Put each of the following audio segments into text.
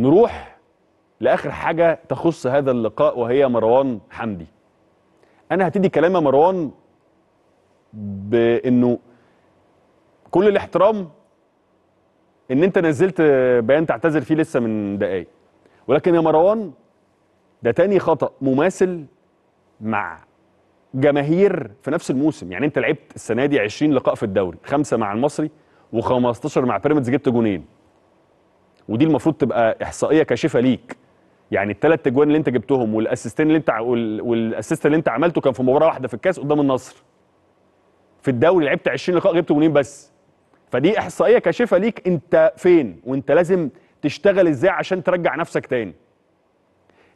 نروح لاخر حاجه تخص هذا اللقاء وهي مروان حمدي انا هبتدي كلام مروان بانه كل الاحترام ان انت نزلت بيان تعتذر فيه لسه من دقايق ولكن يا مروان ده تاني خطا مماثل مع جماهير في نفس الموسم يعني انت لعبت السنه دي 20 لقاء في الدوري خمسه مع المصري و15 مع بيراميدز جبت جونين ودي المفروض تبقى احصائيه كاشفه ليك يعني الثلاث اجوان اللي انت جبتهم والاسيستين اللي انت والاسيست اللي انت عملته كان في مباراه واحده في الكاس قدام النصر في الدوري لعبت 20 لقاء جبت جونين بس فدي احصائيه كاشفه ليك انت فين وانت لازم تشتغل ازاي عشان ترجع نفسك تاني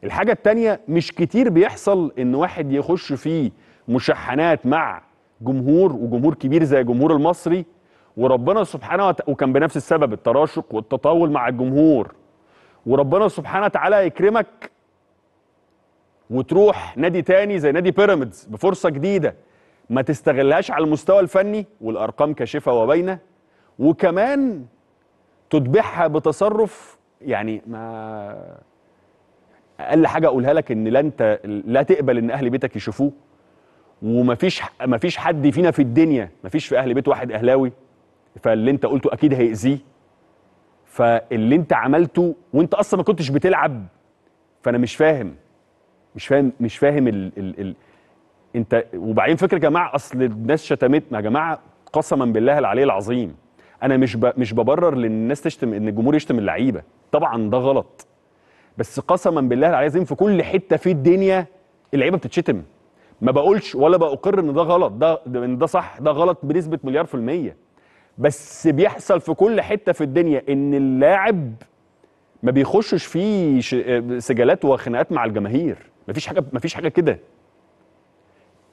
الحاجه التانيه مش كتير بيحصل ان واحد يخش في مشحنات مع جمهور وجمهور كبير زي الجمهور المصري وربنا سبحانه وتعالى وكان بنفس السبب التراشق والتطاول مع الجمهور وربنا سبحانه وتعالى يكرمك وتروح نادي تاني زي نادي بيراميدز بفرصه جديده ما تستغلهاش على المستوى الفني والارقام كاشفه وباينه وكمان تتبعها بتصرف يعني ما اقل حاجه اقولها لك ان لا انت لا تقبل ان اهل بيتك يشوفوه ومفيش مفيش حد فينا في الدنيا مفيش في اهل بيت واحد اهلاوي فاللي انت قلته اكيد هيأذيه فاللي انت عملته وانت اصلا ما كنتش بتلعب فانا مش فاهم مش فاهم مش فاهم ال ال ال انت وبعدين فكره يا جماعه اصل الناس شتمتنا يا جماعه قسما بالله العلي العظيم انا مش ب... مش ببرر للناس تشتم ان الجمهور يشتم اللعيبه طبعا ده غلط بس قسما بالله العلي العظيم في كل حته في الدنيا اللعيبه بتتشتم ما بقولش ولا بقر ان ده غلط ده ان ده صح ده غلط بنسبه مليار في الميه بس بيحصل في كل حته في الدنيا ان اللاعب ما بيخشش فيه سجالات وخناقات مع الجماهير مفيش حاجه مفيش حاجه كده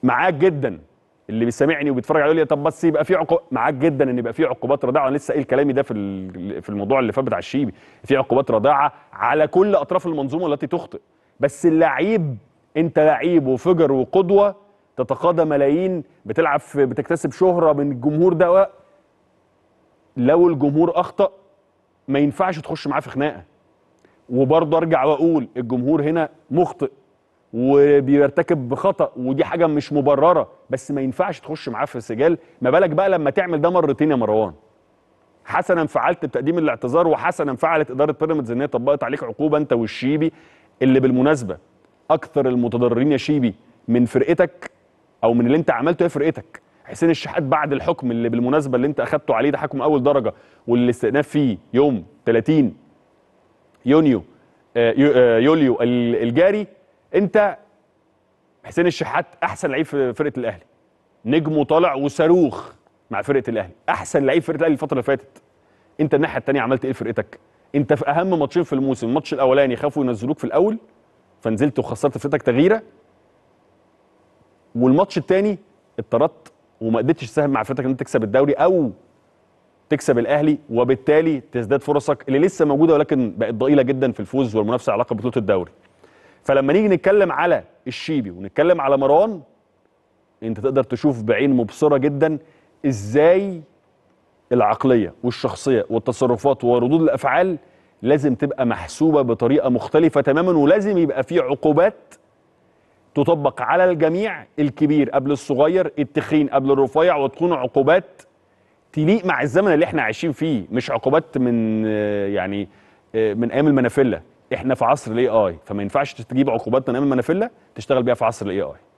معاك جدا اللي بيسامعني وبيتفرج عليه يقول لي طب بس يبقى في عقوبات معاك جدا ان يبقى في عقوبات رضاعه وانا لسه قايل كلامي ده في في الموضوع اللي فات بتاع الشيبي في عقوبات رضاعه على كل اطراف المنظومه التي تخطئ بس اللعيب انت لعيب وفجر وقدوه تتقاضى ملايين بتلعب في بتكتسب شهره من الجمهور ده لو الجمهور اخطا ما ينفعش تخش معاه في خناقه وبرضه ارجع واقول الجمهور هنا مخطئ وبيرتكب بخطا ودي حاجه مش مبرره بس ما ينفعش تخش معاه في سجال ما بالك بقى لما تعمل ده مرتين يا مروان حسنا فعلت بتقديم الاعتذار وحسنا فعلت اداره بيراميدز ان هي طبقت عليك عقوبه انت والشيبي اللي بالمناسبه اكثر المتضررين يا شيبي من فرقتك او من اللي انت عملته هي فرقتك حسين الشحات بعد الحكم اللي بالمناسبه اللي انت اخدته عليه ده حكم اول درجه واللي استئناف فيه يوم 30 يونيو آه، آه، يوليو الجاري انت حسين الشحات احسن لعيب في فرقه الاهلي نجمه طالع وصاروخ مع فرقه الاهلي احسن لعيب في فرقه الاهلي الفتره اللي فاتت انت الناحيه الثانيه عملت ايه لفرقتك انت في اهم ماتشين في الموسم الماتش الاولاني خافوا ينزلوك في الاول فنزلت وخسرت فرقتك تغييره والماتش الثاني اضطردت وما قدرتش تساهم مع فرقتك ان انت تكسب الدوري او تكسب الاهلي وبالتالي تزداد فرصك اللي لسه موجوده ولكن بقت ضئيله جدا في الفوز والمنافسه على لقب بطوله الدوري. فلما نيجي نتكلم على الشيبي ونتكلم على مروان انت تقدر تشوف بعين مبصره جدا ازاي العقليه والشخصيه والتصرفات وردود الافعال لازم تبقى محسوبه بطريقه مختلفه تماما ولازم يبقى في عقوبات تطبق على الجميع الكبير قبل الصغير التخين قبل الرفيع وتكون عقوبات تليق مع الزمن اللي احنا عايشين فيه مش عقوبات من يعني من ايام المنافله احنا في عصر الاي اي فما ينفعش تجيب عقوبات من ايام المنافله تشتغل بيها في عصر الاي اي